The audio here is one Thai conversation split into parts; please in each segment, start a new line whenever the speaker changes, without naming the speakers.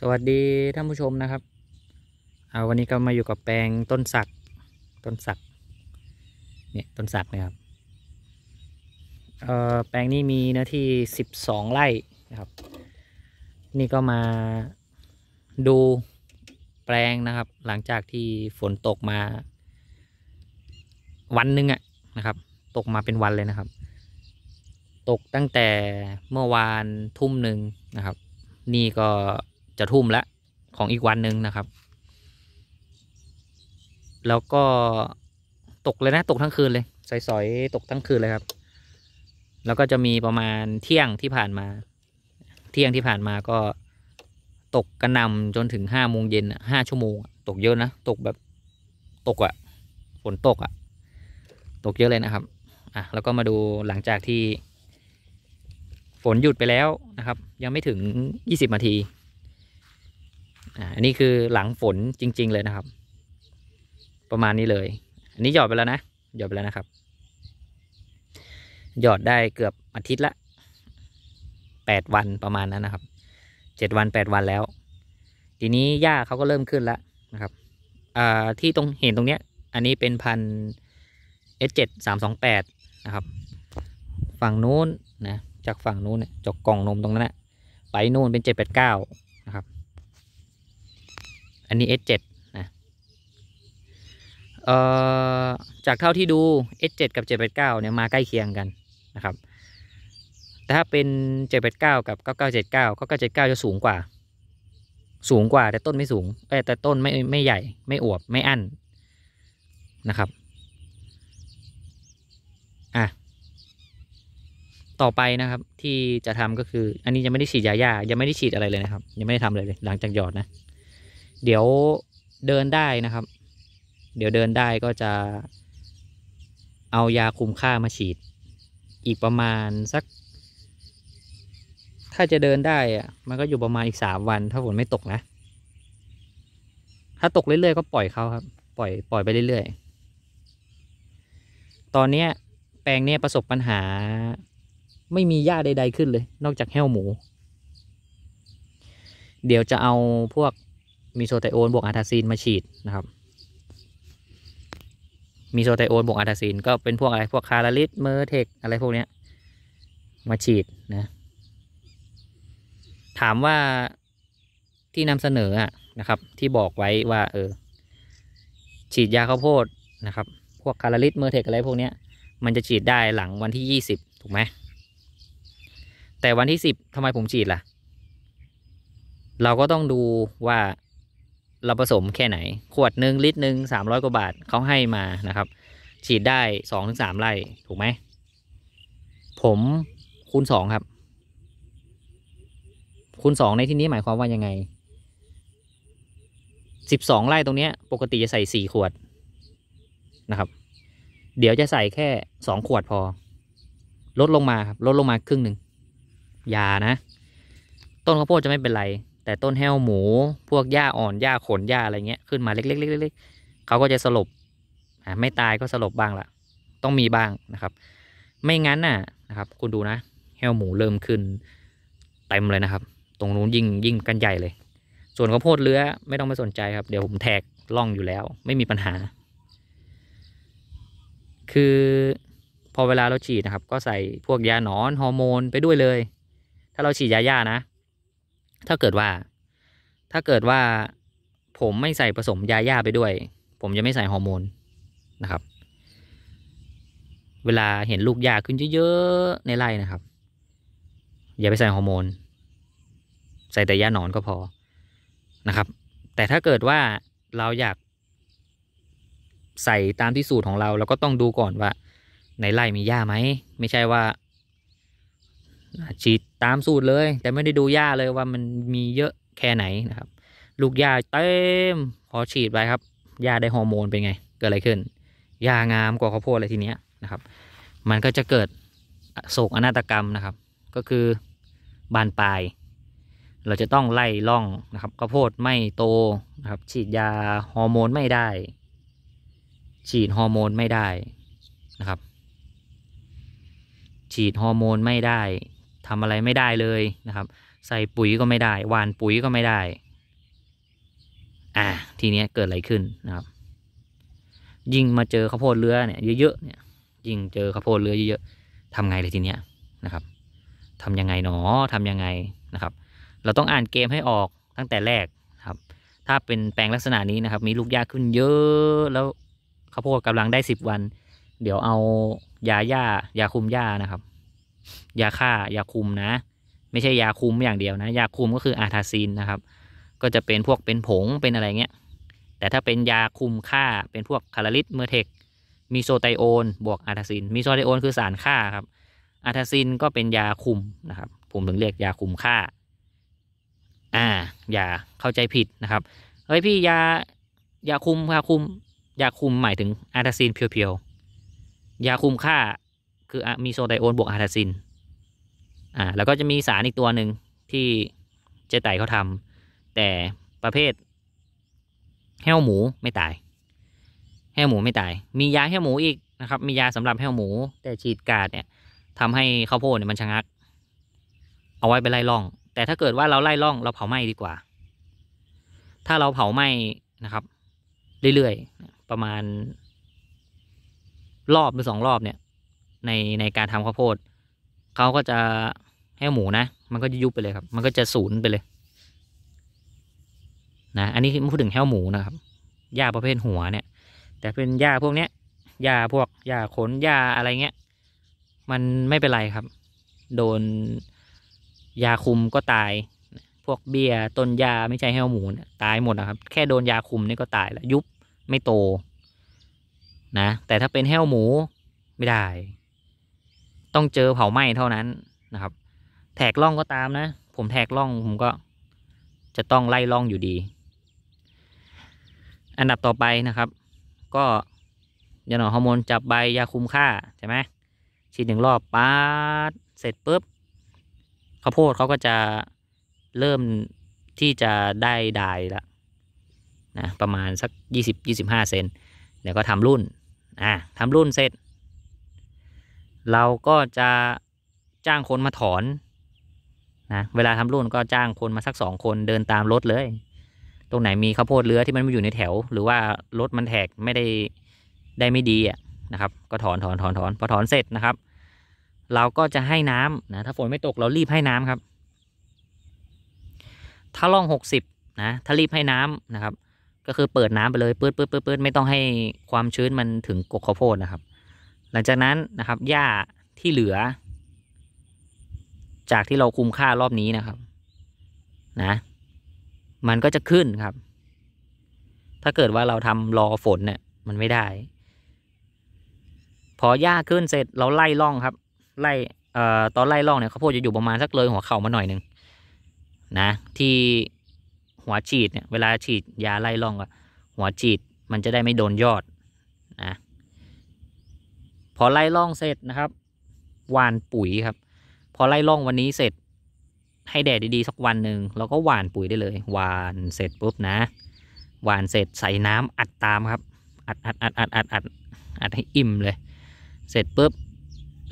สวัสดีท่านผู้ชมนะครับเอาวันนี้ก็มาอยู่กับแปลงต้นสักต้นสักเนี่ยต้นสักนะครับเอ่อแปลงนี้มีเนื้อที่สิบสองไร่นะครับ นี่ก็มาดูแปลงนะครับ หลังจากที่ฝนตกมา วันหนึ่งอะนะครับ ตกมาเป็นวันเลยนะครับ ตกตั้งแต่เมื่อวานทุ่มหนึ่งนะครับ นี่ก็จะทุ่มละของอีกวันหนึ่งนะครับ แล้วก็ตกเลยนะตกทั้งคืนเลยสอยๆตกทั้งคืนเลยครับ แล้วก็จะมีประมาณเที่ยงที่ผ่านมา เที่ยงที่ผ่านมาก็ตกกระนำจนถึงห้าโมงเย็นห้าชั่วโมงตกเยอะนะตกแบบตกอะ่ะฝนตกอะ่ะตกเยอะเลยนะครับอ่ะ แล้วก็มาดูหลังจากที่ฝนหยุดไปแล้วนะครับ ยังไม่ถึงยี่สิบนาทีอันนี้คือหลังฝนจริงๆเลยนะครับ ประมาณนี้เลย อันนี้หยอด ไปแล้วนะ หยอดไปแล้วนะครับ หยอดได้เกือบอาทิตย์ละแปดวันประมาณนั้นนะครับเจ็ดวันแปดวันแล้ว ทีนี้หญ้าเขาก็เริ่มขึ้นแล้วนะครับอ่าที่ตรงเห็นตรงเนี้ย อันนี้เป็นพันเอสเจ็ดสามสองแปดนะครับ ฝั่งนู้นนะจากฝั่งนู้นจากกล่องนมตรงนั้นนะไปนู่นเป็นเจ็ดแปดเก้าอันนี้ S7 นะ เอ่อ จากเท่าที่ดู S7 กับ 789 เนี่ยมาใกล้เคียงกันนะครับ แต่ถ้าเป็น 789 กับ 9979 9979จะสูงกว่า สูงกว่าแต่ต้นไม่สูง แต่ต้นไม่ไม่ใหญ่ไม่อวบไม่อั้นนะครับ อ่ะ ต่อไปนะครับที่จะทำก็คืออันนี้ยังไม่ได้ฉีดยายา ยังไม่ได้ฉีดอะไรเลยนะครับยังไม่ได้ทำเลยหลังจากหยอดนะเดี๋ยวเดินได้นะครับ เดี๋ยวเดินได้ก็จะ เอายาคุมค่ามาฉีด อีกประมาณสัก ถ้าจะเดินได้อะ มันก็อยู่ประมาณอีกสามวัน ถ้าฝนไม่ตกนะ ถ้าตกเรื่อยๆก็ปล่อยเขาครับ ปล่อย ปล่อยไปเรื่อยๆ ตอนเนี้ยแปลงเนี้ยประสบปัญหา ไม่มีหญ้าใดๆขึ้นเลย นอกจากแห้วหมู เดี๋ยวจะเอาพวกมีโซเตโอนบวกอาทาซีนมาฉีดนะครับ มีโซเตโอนบวกอาทาซีนก็ เป็นพวกอะไร พวกคาราลิสเมอร์เทคอะไรพวกเนี้ย มาฉีดนะ ถามว่าที่นำเสนอนะครับ ที่บอกไว้ว่า เออฉีดยาข้าวโพดนะครับ พวกคาราลิสเมอร์เทคอะไรพวกเนี้ยมันจะฉีดได้หลังวันที่ยี่สิบถูกไหม แต่วันที่สิบทำไมผมฉีดล่ะ เราก็ต้องดูว่าเราผสมแค่ไหน ขวดหนึ่งลิตรหนึ่งสามร้อยกว่าบาทเขาให้มานะครับ ฉีดได้สองถึงสามไร่ถูกไหม ผมคูณสองครับคูณสองในที่นี้หมายความว่ายังไงสิบสองไร่ตรงเนี้ย ปกติจะใส่สี่ขวดนะครับ เดี๋ยวจะใส่แค่สองขวดพอ ลดลงมาครับลดลงมาครึ่งหนึ่งอย่านะ ต้นข้าวโพดจะไม่เป็นไรแต่ต้นแห้วหมูพวกหญ้าอ่อนหญ้าขนหญ้าอะไรเงี้ยขึ้นมาเล็กๆๆเขาก็จะสลบ ไม่ตายก็สลบบ้างละต้องมีบ้างนะครับ ไม่งั้นน่ะนะครับ คุณดูนะแห้วหมูเริ่มขึ้นเต็มเลยนะครับ ตรงนู้นยิ่งยิ่งกันใหญ่เลย ส่วนข้าวโพดเลื้อไม่ต้องไปสนใจครับเดี๋ยวผมแทกล่องอยู่แล้ว ไม่มีปัญหา คือพอเวลาเราฉีดนะครับ ก็ใส่พวกยาหนอนฮอร์โมนไปด้วยเลย ถ้าเราฉีดยาหญ้านะถ้าเกิดว่าถ้าเกิดว่าผมไม่ใส่ผสมยาหญ้าไปด้วย ผมจะไม่ใส่ฮอร์โมนนะครับเวลาเห็นลูกหญ้าขึ้นเยอะๆ ในไร่นะครับ อย่าไปใส่ฮอร์โมนใส่แต่ยาหนอนก็พอนะครับ แต่ถ้าเกิดว่าเราอยากใส่ตามที่สูตรของเรา เราก็ต้องดูก่อนว่า ในไร่มีหญ้าไหมไม่ใช่ว่าฉีดตามสูตรเลย แต่ไม่ได้ดูหญ้าเลยว่ามันมีเยอะแค่ไหนนะครับ ลูกหญ้าเต็มพอฉีดไปครับหญ้าได้ฮอร์โมนเป็นไงเกิดอะไรขึ้นหญ้างามกว่าข้าวโพดเลยทีเนี้ยนะครับ มันก็จะเกิดโศกอนาตกรรมนะครับ ก็คือบานปลาย เราจะต้องไล่ล่องนะครับข้าวโพดไม่โตนะครับฉีดยาฮอร์โมนไม่ได้ฉีดฮอร์โมนไม่ได้นะครับฉีดฮอร์โมนไม่ได้ทำอะไรไม่ได้เลยนะครับใส่ปุ๋ยก็ไม่ได้หวานปุ๋ยก็ไม่ได้อ่าทีเนี้ยเกิดอะไรขึ้นนะครับ ยิ่งมาเจอข้าวโพดเลื้อเนี่ยเยอะๆเนี่ย ยิ่งเจอข้าวโพดเลื้อเยอะๆทำไงเลยทีเนี้ยนะครับทำยังไงหนอทำยังไงนะครับ เราต้องอ่านเกมให้ออกตั้งแต่แรกครับ ถ้าเป็นแปลงลักษณะนี้นะครับมีลูกยาขึ้นเยอะแล้วข้าวโพดกำลังได้สิบวัน เดี๋ยวเอายาหญ้า ยาคุมหญ้านะครับยาฆ่ายาคุมนะไม่ใช่ยาคุมอย่างเดียวนะยาคุมก็คืออาทาซีนนะครับ ก็จะเป็นพวกเป็นผงเป็นอะไรเงี้ยแต่ถ้าเป็นยาคุมฆ่าเป็นพวกคาราลิตเมอร์เทคมีโซไตโอน บวกอาทาซีนมีโซไตโอน คือสารฆ่าครับ อาทาซีนก็เป็นยาคุมนะครับผมถึงเรียกยาคุมฆ่าอ่า อย่าเข้าใจผิดนะครับ เฮ้ย พี่ยายาคุมยาคุมยาคุมหมายถึงอาทาซีนเพียวๆยาคุมฆ่าคือมีโซไดโอนบวกอาทาซินอ่าแล้วก็จะมีสารอีกตัวหนึ่งที่เจ๊ไต่เขาทำแต่ประเภทแห้วหมูไม่ตายแห้วหมูไม่ตายมียาแห้วหมูอีกนะครับ มียาสำหรับแห้วหมู แต่ฉีดกาดเนี่ย ทำให้ข้าวโพดเนี่ยมันชะงักเอาไว้ไปไล่ล่องแต่ถ้าเกิดว่าเราไล่ล่อง เราเผาไหม้ดีกว่า ถ้าเราเผาไหม้นะครับ เรื่อย ๆ ประมาณ รอบหรือสองรอบเนี่ย ในในการทำข้าวโพดเขาก็จะให้หมูนะ มันก็จะยุบไปเลยครับ มันก็จะศูนย์ไปเลย นะ อันนี้พูดถึงแห้วหมูนะครับ หญ้าประเภทหัวเนี่ย แต่เป็นหญ้าพวกเนี้ย หญ้าพวกหญ้าขนหญ้าอะไรเงี้ย มันไม่เป็นไรครับ โดนยาคุมก็ตาย พวกเบีย้ยต้นยาไม่ใช่แห้วหมูเนี่ยตายหมดนะครับ แค่โดนยาคุมนี่ก็ตายแล้วยุบไม่โต นะ แต่ถ้าเป็นแห้วหมูไม่ได้ต้อง เจอเผาไหม้เท่านั้นนะครับ แท็กล่องก็ตามนะ ผมแท็กล่องผมก็จะต้องไล่ล่องอยู่ดี อันดับต่อไปนะครับ ก็ยาหนอนฮอร์โมน จับ ใบยาคุมค่าใช่ไหมฉีดหนึ่งรอบป๊าดเสร็จปุ๊บข้าวโพดเขาก็จะเริ่มที่จะได้ ดายละนะ ประมาณสัก 20-25 เซนเดี๋ยวก็ทำรุ่นอ่ะทำรุ่นเสร็จเราก็จะจ้าง คน มาถอนนะ เวลา ทำรุ่นก็จ้างคนมาสักสองคนเดินตามรถ เลย ตรงไหนมีข้าวโพดเลื้อที่มันไม่อยู่ในแถว หรือว่า รถมันแทกไม่ได้ได้ไม่ดีอ่ะนะครับ ก็ถอนถอนถอนถอนพอถอนเสร็จนะครับ เราก็จะให้น้ำนะถ้าฝนไม่ตกเรารีบให้น้ำ ครับ ถ้าล่องหกสิบนะ ถ้ารีบให้น้ำนะครับ ก็คือเปิดน้ำไปเลยปื๊ดปื๊ดปื๊ดไม่ต้องให้ความชื้นมันถึงกกข้าวโพดนะครับหลังจากนั้นนะครับ หญ้าที่เหลือ จากที่เราคุมค่ารอบนี้นะครับ นะ มันก็จะขึ้นครับ ถ้าเกิดว่าเราทำรอฝนเนี่ย มันไม่ได้ พอ หญ้าขึ้นเสร็จเราไล่ล่องครับ ไล่ เอ่อ ตอนไล่ล่องเนี่ยเขาพูดจะอยู่ประมาณสักเลยหัวเข่ามาหน่อยหนึ่งนะที่หัวฉีดเนี่ยเวลาฉีดยาไล่ล่องอะหัวฉีดมันจะได้ไม่โดนยอด นะพอไล่ล่องเสร็จนะครับหวานปุ๋ยครับ พอไล่ล่องวันนี้เสร็จให้แดด ดี ๆสักวันหนึ่งแล้วก็ หวานปุ๋ยได้เลย หวานเสร็จปุ๊บนะ หวานเสร็จใส่น้ำอัดตามครับ อัดอัดอัดอัดอัดอัดอัดให้อิ่มเลย เสร็จปุ๊บ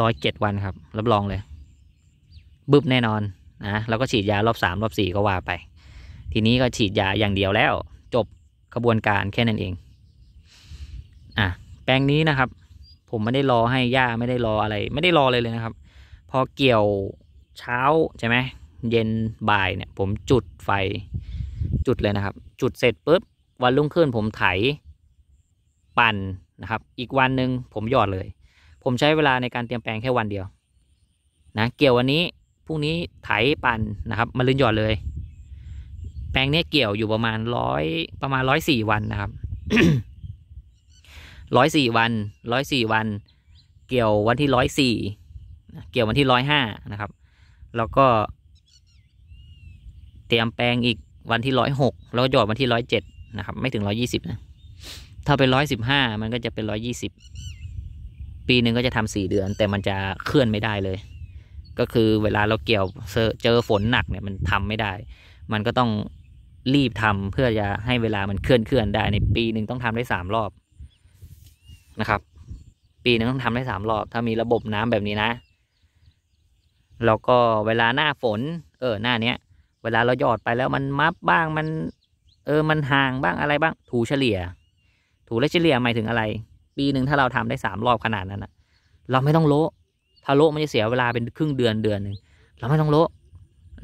ร้อยเจ็ดวันครับรับรองเลยบึบแน่นอนนะ แล้วก็ฉีดยารอบสามรอบสี่ก็ว่าไป ทีนี้ก็ฉีดยาอย่างเดียวแล้ว จบกระบวนการแค่นั้นเอง อ่ะ แปลงนี้นะครับผมไม่ได้รอให้หญ้าไม่ได้รออะไรไม่ได้รอเลยเลยนะครับ พอเกี่ยวเช้าใช่ไหมเย็นบ่ายเนี่ย ผมจุดไฟจุดเลยนะครับ จุดเสร็จปุ๊บวันรุ่งขึ้นผมไถปั่นนะครับอีกวันหนึ่งผมหยอดเลยผมใช้เวลาในการเตรียมแปลงแค่วันเดียว นะ เกี่ยววันนี้พรุ่งนี้ไถปั่นนะครับมาลื่นหยอดเลย แปลงนี้เกี่ยวอยู่ประมาณร้อยประมาณร้อยสี่วันนะครับร้อยสี่วัน ร้อยสี่วัน เกี่ยววันที่ร้อยสี่ เกี่ยววันที่ร้อยห้านะครับ แล้วก็ เตรียมแปลงอีกวันที่ร้อยหกแล้วหยอดวันที่ร้อยเจ็ดนะครับ ไม่ถึงร้อยี่สิบนะ ถ้าเป็นร้อยสิบห้ามันก็จะเป็นร้อยี่สิบ ปีหนึ่งก็จะทำสี่เดือน แต่มันจะเคลื่อนไม่ได้เลย ก็คือเวลาเราเกี่ยวเจอฝนหนักเนี่ยมันทำไม่ได้ มันก็ต้องรีบทำเพื่อจะให้เวลามันเคลื่อนเคลื่อนได้ ในปีหนึ่งต้องทำได้สามรอบนะครับปีนึงต้องทำได้สามรอบถ้ามีระบบน้ำแบบนี้นะแล้วก็เวลาหน้าฝน เออหน้าเนี้ยเวลาเราหยอดไปแล้วมันมับบ้างมัน เออมันห่างบ้างอะไรบ้าง ถูเฉลี่ย ถูและเฉลี่ยหมายถึงอะไร ปีหนึ่งถ้าเราทำได้สามรอบขนาดนั้นอะเราไม่ต้องโลถ้าโลมันจะเสียเวลาเป็นครึ่งเดือนเดือนหนึ่งเราไม่ต้องโล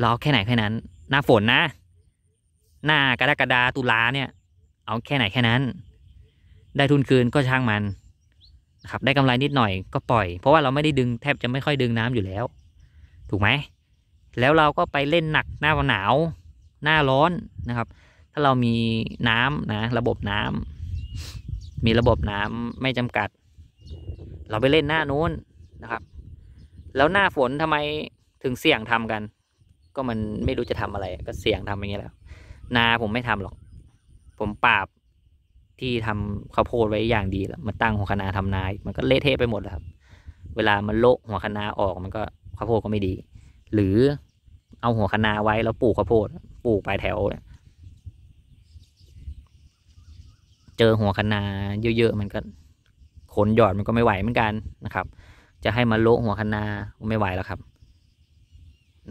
เราแค่ไหนแค่นั้น หน้าฝนนะ หน้ากรกฎาตุลาเนี่ย เอาแค่ไหนแค่นั้นได้ทุนคืนก็ช่างมันนะครับได้กำไรนิดหน่อยก็ปล่อยเพราะว่าเราไม่ได้ดึงแทบจะไม่ค่อยดึงน้ำอยู่แล้ว ถูกไหมแล้วเราก็ไปเล่นหนักหน้าหนาว หน้าร้อนนะครับ ถ้าเรามีน้ำนะ ระบบน้ำ มีระบบน้ำไม่จำกัด เราไปเล่นหน้านู้นนะครับ แล้วหน้าฝนทำไมถึงเสี่ยงทำกัน ก็มันไม่รู้จะทำอะไรก็เสี่ยงทำอย่างเงี้ยแล้วนาผมไม่ทำหรอก ผมปราบที่ทำข้าวโพดไว้อย่างดี แล้ว มาตั้งหัวคณะทำนายมันก็เละเทะไปหมดแล้วครับ เวลามันโลหัวคณะออกมันก็ข้าวโพดก็ไม่ดีหรือเอาหัวคณะไว้แล้วปลูกข้าวโพด ปลูกปลายแถวเจอหัวคณะเยอะๆมันก็ขนหยอดมันก็ไม่ไหวเหมือนกันนะครับ จะให้มาโลหัวคณะไม่ไหวแล้วครับ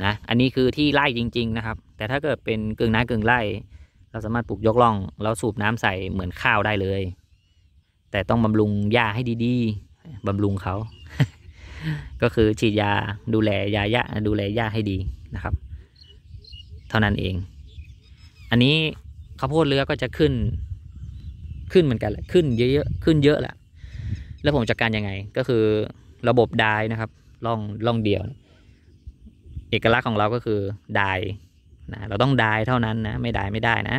นะอันนี้คือที่ไร่จริง ๆนะครับ แต่ถ้าเกิดเป็นกึ่งน้ากึ่งไร่เราสามารถปลูกยกล่องแล้วสูบน้ำใส่เหมือนข้าวได้เลย แต่ต้องบำรุงหญ้าให้ดีๆ บำรุงเขาก็คือฉีดยาดูแลยาหญ้าดูแลหญ้าให้ดีนะครับ เท่านั้นเอง อันนี้ข้าวโพดเรือก็จะขึ้น ขึ้นเหมือนกันแหละขึ้นเยอะๆขึ้นเยอะแหละแล้วผมจัดการยังไง ก็คือระบบดายนะครับล่องล่องเดียว เอกลักษณ์ของเราก็คือดายนะเราต้องได้เท่านั้นนะไม่ได้ไม่ได้นะ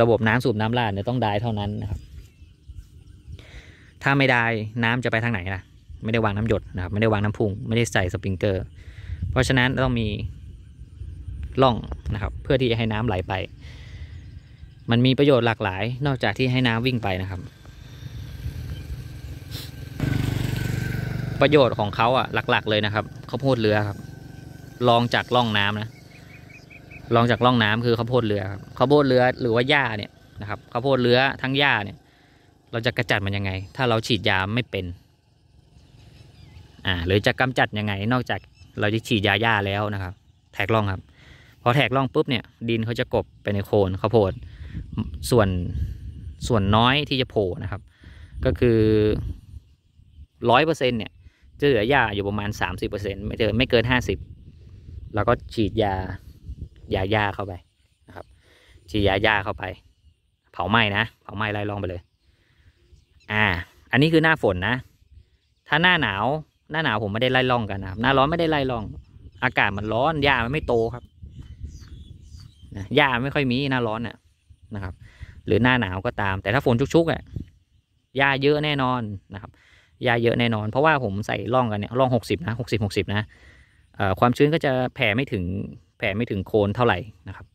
ระบบน้ำสูบน้ำลาดเนี่ยต้องได้เท่านั้นนะครับ ถ้าไม่ได้น้ำจะไปทางไหนล่ะไม่ได้วางน้ำหยดนะครับไม่ได้วางน้ำพุ่งไม่ได้ใส่สปริงเกอร์ เพราะฉะนั้นต้องมีร่องนะครับ เพื่อที่จะให้น้ำไหลไป มันมีประโยชน์หลากหลาย นอกจากที่ให้น้ำวิ่งไปนะครับ ประโยชน์ของเขาอ่ะหลักๆ เลยนะครับเขาพูดเรือครับลองจากล่องน้ำนะลองจากร่องน้ำคือข้าวโพดเรือครับข้าวโพดเรือหรือว่าหญ้าเนี่ยนะครับข้าวโพดเรือทั้งหญ้าเนี่ย เราจะกระจัดมันยังไง ถ้าเราฉีดยาไม่เป็นอ่าหรือจะกำจัดยังไง นอกจากเราจะฉีดยาหญ้าแล้วนะครับ แทกร่องครับพอแทกร่องปุ๊บเนี่ย ดินเขาจะกบไปในโคนข้าวโพดส่วนส่วนน้อยที่จะโผล่นะครับ ก็คือร้อยเปอร์เซ็นเนี่ยจะเหลือหญ้าอยู่ประมาณสามสิบเปอร์เซ็นไม่เจอไม่เกินห้าสิบแล้วก็ฉีดยายาหญ้าเข้าไปนะครับฉีดยาหญ้าเข้าไป เผาไหม้นะ เผาไหม้ไล่ลองไปเลย อ่า อันนี้คือหน้าฝนนะ ถ้าหน้าหนาว หน้าหนาวผมไม่ได้ไล่ล่องกันนะหน้าร้อนไม่ได้ไล่ล่อง อากาศมันร้อน หญ้ามันไม่โตครับหญ้าไม่ค่อยมีหน้าร้อนนะ่ะนะครับ หรือหน้าหนาวก็ตาม แต่ถ้าฝนชุก ๆอะ่ะหญ้าเยอะแน่นอนนะครับ หญ้าเยอะแน่นอน เพราะว่าผมใส่ล่องกันเนี่ยล่องหกสิบนะ หกสิบหกสิบนะความชื้นก็จะแผ่ไม่ถึงแผ่ไม่ถึงโคนเท่าไหร่นะครับ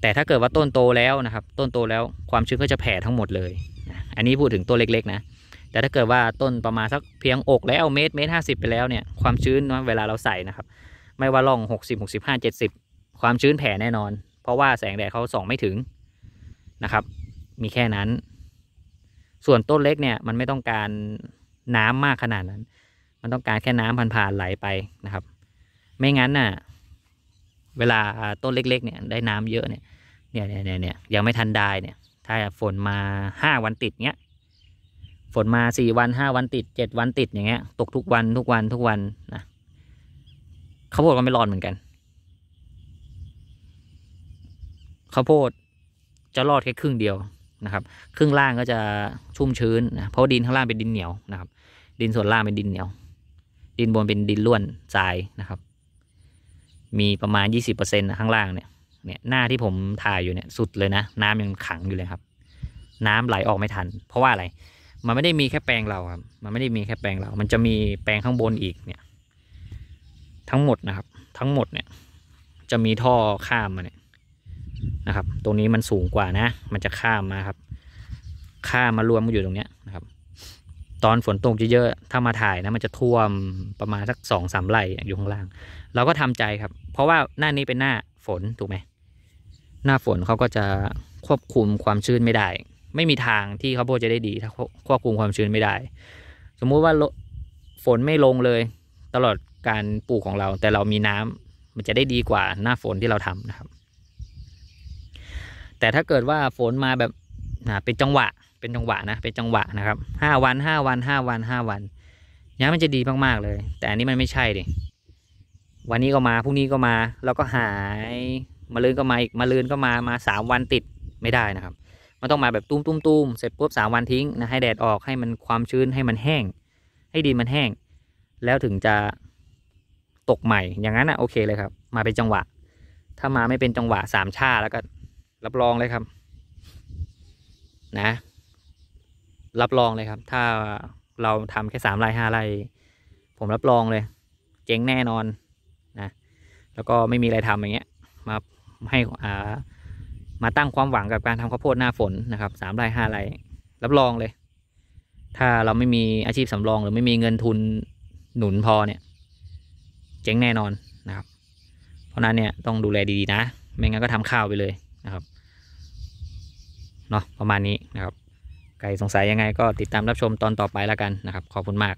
แต่ถ้าเกิดว่าต้นโตแล้วนะครับต้นโตแล้วความชื้นก็จะแผ่ทั้งหมดเลย อันนี้พูดถึงต้นเล็กๆนะ แต่ถ้าเกิดว่าต้นประมาณสักเพียงอก แล้วเมตรเมตรห้าสิบไปแล้วเนี่ยความชื้นเวลาเราใส่นะครับ ไม่ว่าล่องหกสิบหกสิบห้าเจ็ดสิบความชื้นแผ่แน่นอน เพราะว่าแสงแดดเขาส่องไม่ถึงนะครับ มีแค่นั้น ส่วนต้นเล็กเนี่ย มันไม่ต้องการน้ำมากขนาดนั้นมัน ต้องการแค่น้ำผ่านๆไหลไปนะครับ ไม่งั้นน่ะ เวลาต้นเล็กๆ เนี่ยได้น้ำ เยอะ เนี่ย เนี่ยเนี่ยเนี่ยยังไม่ทันได้เนี่ย ถ้าฝนมาห้าวันติดเนี้ย ฝนมาสี่วันห้าวันติดเจ็ดวันติดอย่างเงี้ย ตกทุกวันทุกวันทุกวันนะ ข้าวโพดก็ไม่รอดเหมือนกัน ข้าวโพดจะรอดแค่ครึ่งเดียวนะครับ ครึ่งล่างก็จะชุ่มชื้นนะ เพราะดินข้างล่างเป็นดินเหนียวนะครับ ดินส่วนล่างเป็นดินเหนียวดินบนเป็นดินล้วนทรายนะครับ มีประมาณ 20%ข้างล่างเนี่ย เนี่ย หน้าที่ผมถ่ายอยู่เนี่ยสุดเลยนะ น้ำยังขังอยู่เลยครับ น้ำไหลออกไม่ทัน เพราะว่าอะไรมันไม่ได้มีแค่แปลงเราครับ มันไม่ได้มีแค่แปลงเรา มันจะมีแปลงข้างบนอีกเนี่ย ทั้งหมดนะครับ ทั้งหมดเนี่ย จะมีท่อข้ามมาเนี่ยนะครับ ตรงนี้มันสูงกว่านะ มันจะข้ามมาครับ ข้ามมารวมกันอยู่ตรงเนี้ยนะครับตอนฝนตกเยอะๆถ้ามาถ่ายนะมันจะท่วมประมาณสักสองสามไร่อยู่ข้างล่าง เราก็ทำใจครับ เพราะว่าหน้านี้เป็นหน้าฝนถูกไหมหน้าฝนเขาก็จะควบคุมความชื้นไม่ได้ ไม่มีทางที่ข้าวโพดจะได้ดีถ้าควบคุมความชื้นไม่ได้ สมมุติว่าฝนไม่ลงเลย ตลอดการปลูกของเรา แต่เรามีน้ำมันจะได้ดีกว่าหน้าฝนที่เราทำนะครับ แต่ถ้าเกิดว่าฝนมาแบบเป็นจังหวะเป็นจังหวะนะ เป็นจังหวะนะครับ ห้าวัน ห้าวันห้าวัน ห้าวันย้ำมันจะดีมากๆ เลย แต่อันนี้มันไม่ใช่ดิวันนี้ก็มา พรุ่งนี้ก็มา แล้วก็หาย มาลืนก็มาอีกมาลืนก็มา มาสามวันติดไม่ได้นะครับ มันต้องมาแบบตุ้มตุ้มตุ้มเสร็จปุ๊บสามวันทิ้งนะ ให้แดดออกให้มันความชื้นให้มันแห้ง ให้ดินมันแห้ง แล้วถึงจะตกใหม่ อย่างนั้นอ่ะ โอเคเลยครับ มาเป็นจังหวะ ถ้ามาไม่เป็นจังหวะสามชาแล้วก็ รับรองเลยครับ นะรับรองเลยครับ ถ้าเราทำแค่สามไร่ห้าไร่ผมรับรองเลยเจ๊งแน่นอนนะ แล้วก็ไม่มีอะไรทำอย่างเงี้ย มาให้อ่ามาตั้งความหวังกับการทำข้าวโพดหน้าฝนนะครับ สามไร่ห้าไร่รับรองเลย ถ้าเราไม่มีอาชีพสำรอง หรือไม่มีเงินทุนหนุนพอเนี่ย เจ๊งแน่นอนนะครับ เพราะนั้นเนี่ยต้องดูแลดีๆนะ ไม่งั้นก็ทำข้าวไปเลยนะครับเนาะประมาณนี้นะครับใครสงสัยยังไงก็ติดตามรับชมตอนต่อไปแล้วกันนะครับขอบคุณมาก